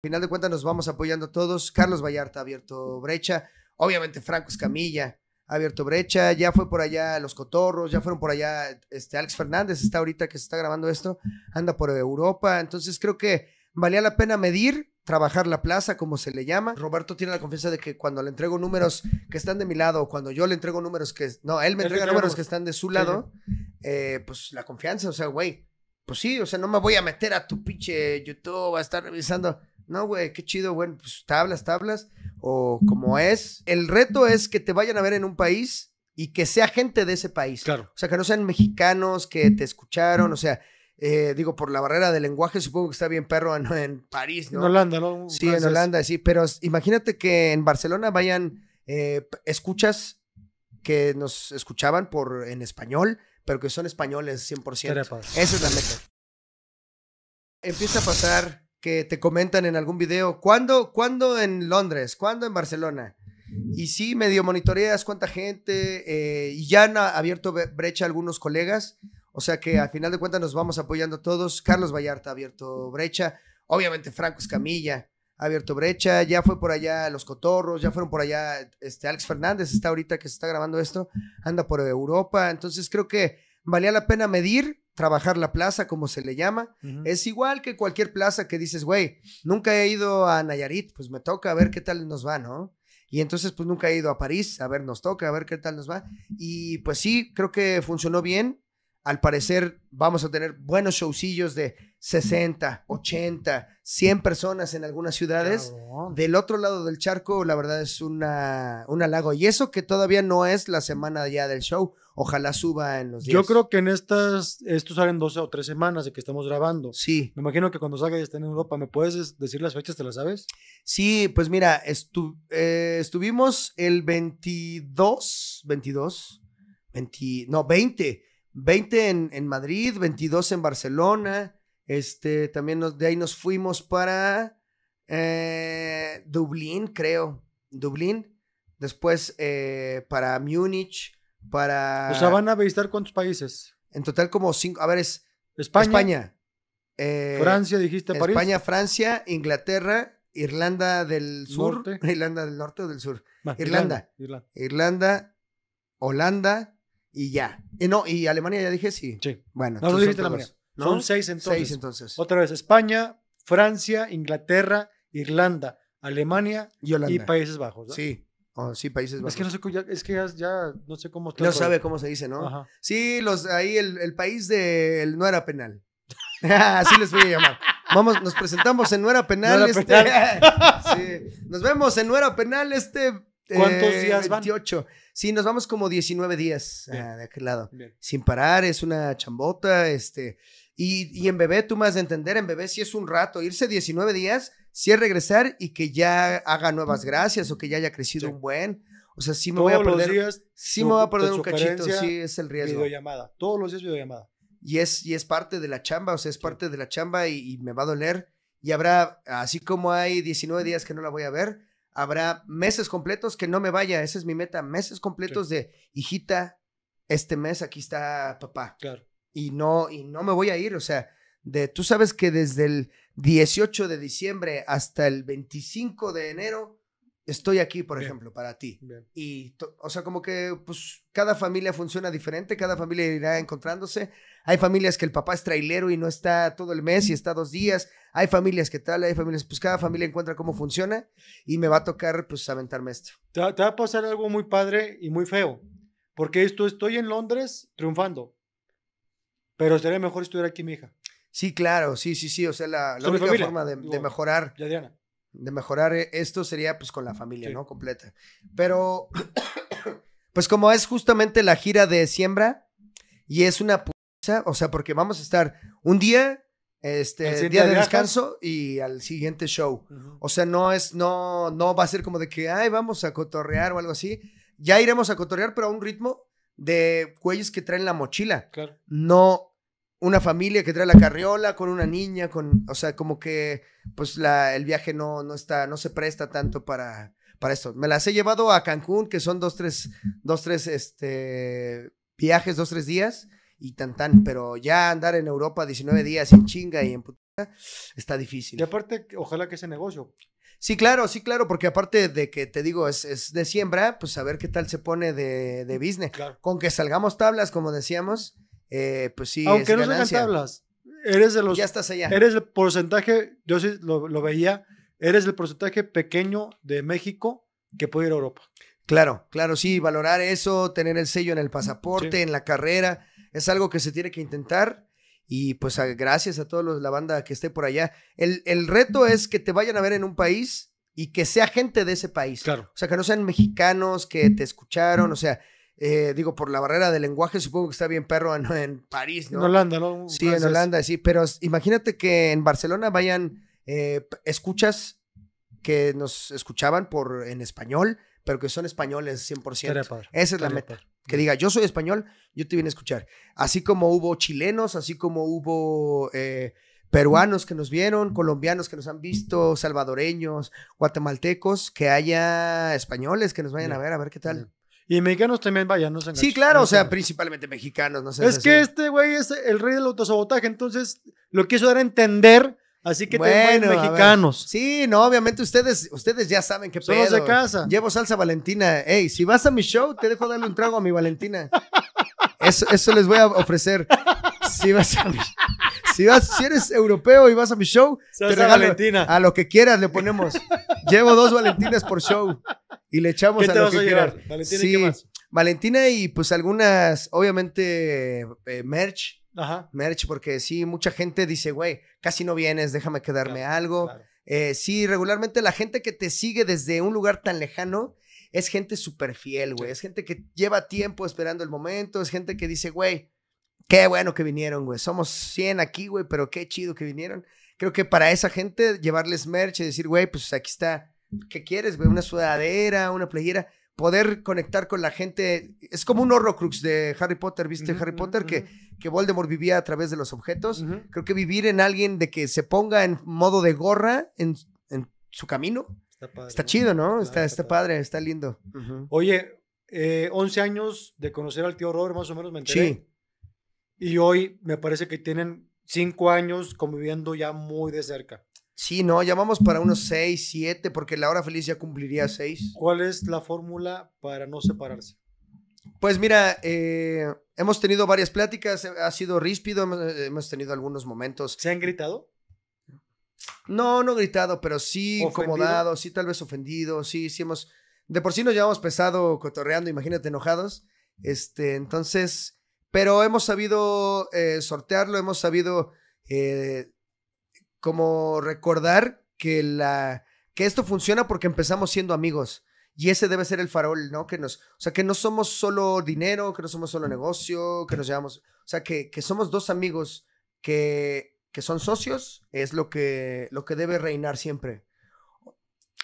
final de cuentas nos vamos apoyando todos. Carlos Vallarta ha abierto brecha. Obviamente Franco Escamilla ha abierto brecha. Ya fue por allá Los Cotorros, ya fueron por allá este, Alex Fernández, está ahorita que se está grabando esto, anda por Europa. Entonces creo que valía la pena medir, trabajar la plaza, como se le llama. Roberto tiene la confianza de que cuando le entrego números que están de mi lado, cuando yo le entrego números que... No, él me entrega números que están de su lado, eh, pues la confianza, o sea, güey. Pues sí, o sea, no me voy a meter a tu pinche YouTube a estar revisando. No, güey, qué chido, güey, pues tablas, tablas, o como es. El reto es que te vayan a ver en un país y que sea gente de ese país. Claro. O sea, que no sean mexicanos que te escucharon, o sea, eh, digo, por la barrera del lenguaje, supongo que está bien perro en, París, ¿no? En Holanda, ¿no? Sí, en Holanda, sí, pero imagínate que en Barcelona vayan eh, escuchas que nos escuchaban por en español, pero que son españoles 100%. Esa es la meta. Empieza a pasar te comentan en algún video, ¿cuándo, ¿cuándo en Londres? ¿Cuándo en Barcelona? Y sí, medio monitoreas cuánta gente eh, y ya han abierto brecha algunos colegas. O sea que al final de cuentas nos vamos apoyando todos. Carlos Vallarta ha abierto brecha. Obviamente Franco Escamilla ha abierto brecha. Ya fue por allá Los Cotorros, ya fueron por allá este, Alex Fernández, está ahorita que se está grabando esto, anda por Europa. Entonces creo que valía la pena medir, trabajar la plaza, como se le llama. Es igual que cualquier plaza que dices, güey, nunca he ido a Nayarit, pues me toca a ver qué tal nos va, ¿no? Y entonces, pues nunca he ido a París, a ver, nos toca, a ver qué tal nos va. Y pues sí, creo que funcionó bien al parecer vamos a tener buenos showcillos de 60, 80, 100 personas en algunas ciudades. Del otro lado del charco, la verdad es una, un halago. Y eso que todavía no es la semana ya del show. Ojalá suba en los días. Yo creo que en estas, estos salen 12 o 3 semanas de que estamos grabando. Sí. Me imagino que cuando salga ya esté en Europa, ¿me puedes decir las fechas? ¿Te las sabes? Sí, pues mira, eh, estuvimos el 22, 22, 20, no, 20 20 en, Madrid, 22 en Barcelona. Este, también de ahí nos fuimos para eh, Dublín, creo. Dublín. Después eh, para Múnich, para... O sea, van a visitar cuántos países. En total como cinco... A ver, es... España. España. Eh, Francia, dijiste España, Francia, Inglaterra, Irlanda del Sur. Irlanda del Norte o del Sur. Irlanda. Irlanda, Holanda, y ya. Y no, y Alemania ya dije sí. Sí. Bueno, no, no dijiste Son seis entonces. Seis entonces. Otra vez España, Francia, Inglaterra, Irlanda, Alemania y, Holanda. y Países Bajos. ¿no? Sí. sí, Países Bajos. Es que no sé, ya, es que ya, no sé cómo Ya No sabe cómo se dice, ¿no? Ajá. Sí, los, ahí el, país de el, no era penal. Así les voy a llamar. Vamos, nos presentamos en Nuera Penal. No era este penal. Nos vemos en Era Penal este ¿Cuántos eh, días 28. Sí, nos vamos como 19 días ah, de aquel lado. Sin parar, es una chambota, este. Y, y, en bebé, tú más de entender, en bebé si es un rato, irse 19 días, si es regresar y que ya haga nuevas gracias o que ya haya crecido un buen. O sea, sí me voy a perder. días, sí me voy a perder un cachito, sí es el riesgo. Videollamada. Todos los días videollamada. Y es, y es parte de la chamba, o sea, es parte de la chamba y, y me va a doler. Y habrá, así como hay 19 días que no la voy a ver, habrá meses completos que no me vaya, esa es mi meta, meses completos de hijita, este mes aquí está papá. Claro. Y no, y no me voy a ir, o sea, de, tú sabes que desde el 18 de diciembre hasta el 25 de enero estoy aquí, por ejemplo, para ti. Y, o sea, como que, pues, cada familia funciona diferente, cada familia irá encontrándose. Hay familias que el papá es trailero y no está todo el mes y está dos días. Hay familias que tal, hay familias, pues cada familia encuentra cómo funciona y me va a tocar pues aventarme esto. Te va, a pasar algo muy padre y muy feo, porque esto estoy en Londres triunfando, pero sería mejor estuviera aquí mi hija. Sí, claro, sí, sí, sí, o sea, la, única forma de, mejorar. de mejorar e, esto sería pues con la familia, ¿no? Completa. Pero, pues como es justamente la gira de siembra y es una o sea, porque vamos a estar un día, este, día de descanso y al siguiente show. O sea, no es, no, no va a ser como de que, ay, vamos a cotorrear o algo así. Ya iremos a cotorrear, pero a un ritmo de cuellos que traen la mochila. No una familia que trae la carriola con una niña, con, o sea, como que, pues, el viaje no, está, no se presta tanto para, para esto. Me las he llevado a Cancún, que son dos, tres, este, viajes, dos, tres días y tan tan, pero ya andar en Europa 19 días sin chinga y en puta está difícil. Y aparte, ojalá que ese negocio. Sí, claro, sí, claro, porque aparte de que te digo, es, de siembra, pues a ver qué tal se pone de, de business. Con que salgamos tablas, como decíamos, eh, pues sí. Aunque no salgan tablas, eres de pues los. Ya estás allá. Eres el porcentaje, yo sí lo, veía, eres el porcentaje pequeño de México que puede ir a Europa. Claro, claro, sí, valorar eso, tener el sello en el pasaporte, en la carrera es algo que se tiene que intentar. Y pues gracias a toda la banda que esté por allá. El, el, reto es que te vayan a ver en un país y que sea gente de ese país. Claro. O sea, que no sean mexicanos que te escucharon, o sea, eh, digo, por la barrera del lenguaje, supongo que está bien perro en, París, En Holanda, ¿no? Sí, en Holanda, sí. Pero imagínate que en Barcelona vayan eh, escuchas que nos escuchaban por en español, pero que son españoles 100%. Esa es la meta que diga, yo soy español, yo te vine a escuchar. Así como hubo chilenos, así como hubo eh, peruanos que nos vieron, colombianos que nos han visto, salvadoreños, guatemaltecos, que haya españoles que nos vayan a ver, a ver qué tal. Y mexicanos también, vayan, no Sí, claro, o sea, principalmente mexicanos, no sé. Es que este güey es el rey del autosabotaje, entonces lo quiso dar a entender Así que tengo mexicanos. Sí, no, obviamente ustedes, ustedes ya saben que Somos de casa. Llevo salsa Valentina. Ey, si vas a mi show, te dejo darle un trago a mi Valentina. Eso, les voy a ofrecer. Si vas si, eres europeo y vas a mi show, Valentina. a lo que quieras le ponemos. Llevo dos Valentinas por show y le echamos a lo que quieras Valentina, Valentina y pues algunas, obviamente, eh, merch Ajá. merch, porque sí, mucha gente dice, güey, casi no vienes, déjame quedarme algo. Eh, sí, regularmente la gente que te sigue desde un lugar tan lejano es gente súper fiel, güey. Es gente que lleva tiempo esperando el momento, es gente que dice, güey, qué bueno que vinieron, güey. Somos 100 aquí, güey, pero qué chido que vinieron. Creo que para esa gente llevarles merch y decir, güey, pues aquí está, ¿qué quieres, güey? Una sudadera, una playera poder conectar con la gente. Es como un horrocrux de Harry Potter, ¿viste? Harry Potter, que, que Voldemort vivía a través de los objetos. Creo que vivir en alguien de que se ponga en modo de gorra en, su camino. Está, chido, ¿no? está, padre. está lindo. Oye, 11 eh, años de conocer al tío Robert, más o menos me enteré. Sí. Y hoy me parece que tienen 5 años conviviendo ya muy de cerca. Sí, no, llamamos para unos 6, 7, porque la hora feliz ya cumpliría 6. ¿Cuál es la fórmula para no separarse? Pues mira, eh, hemos tenido varias pláticas, eh, ha sido ríspido, eh, hemos tenido algunos momentos. ¿Se han gritado? No, no gritado, pero sí incomodado, sí tal vez ofendido, sí, sí hemos... De por sí nos llevamos pesado cotorreando, imagínate enojados. Este, entonces, pero hemos sabido sortearlo, hemos sabido como recordar que, la, que esto funciona porque empezamos siendo amigos. Y ese debe ser el farol, ¿no? Que nos, o sea, que no somos solo dinero, que no somos solo negocio, que nos llevamos, o sea, que, que somos dos amigos que, son socios, es lo que, lo que debe reinar siempre.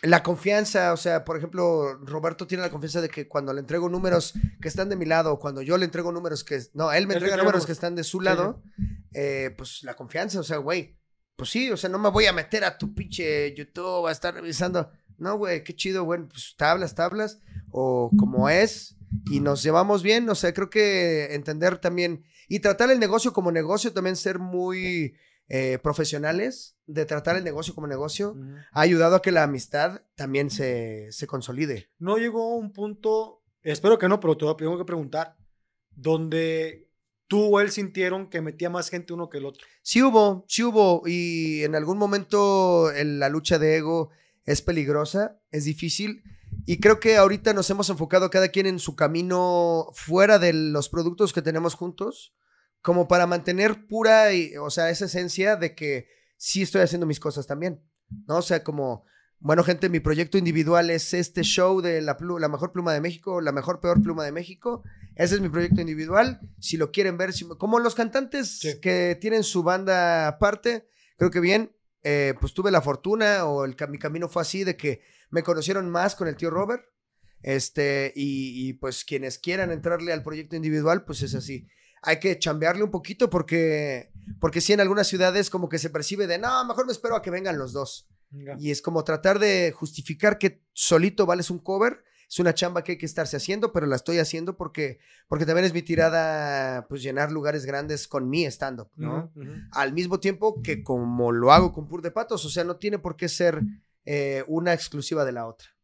La confianza, o sea, por ejemplo, Roberto tiene la confianza de que cuando le entrego números que están de mi lado, cuando yo le entrego números que, no, él me entrega números que están de su lado, eh, pues la confianza, o sea, güey, pues sí, o sea, no me voy a meter a tu pinche YouTube a estar revisando. No, güey, qué chido, güey, pues tablas, tablas, o como es, y nos llevamos bien, o sea, creo que entender también y tratar el negocio como negocio, también ser muy eh, profesionales de tratar el negocio como negocio, ha ayudado a que la amistad también se, se consolide. No llegó a un punto, espero que no, pero te tengo que preguntar, donde tú o él sintieron que metía más gente uno que el otro. Sí hubo, sí hubo. Y en algún momento la lucha de ego es peligrosa, es difícil. Y creo que ahorita nos hemos enfocado cada quien en su camino fuera de los productos que tenemos juntos, como para mantener pura, o sea, esa esencia de que sí estoy haciendo mis cosas también, ¿no? O sea, como bueno, gente, mi proyecto individual es este show de la, la, mejor pluma de México, la mejor peor pluma de México. Ese es mi proyecto individual. Si lo quieren ver, como los cantantes que tienen su banda aparte, creo que bien, eh, pues tuve la fortuna o el, mi camino fue así de que me conocieron más con el tío Robert. Este, y, pues quienes quieran entrarle al proyecto individual, pues es así hay que chambearle un poquito porque, porque sí en algunas ciudades como que se percibe de, no, mejor me espero a que vengan los dos. Y es como tratar de justificar que solito vales un cover. Es una chamba que hay que estarse haciendo, pero la estoy haciendo porque, porque también es mi tirada, pues llenar lugares grandes con mí stand-up, ¿no? Al mismo tiempo que como lo hago con Pur de Patos, o sea, no tiene por qué ser eh, una exclusiva de la otra.